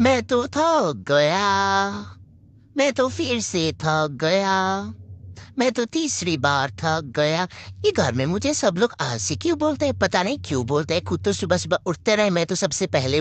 मैं तो थक गया मैं तो फिर से थक गया मैं तो तीसरी बार थक गया ये घर में मुझे सब लोग आलसी क्यों बोलते हैं पता नहीं क्यों बोलते हैं खुद तो सुबह सुबह उठते रहे मैं तो सबसे पहले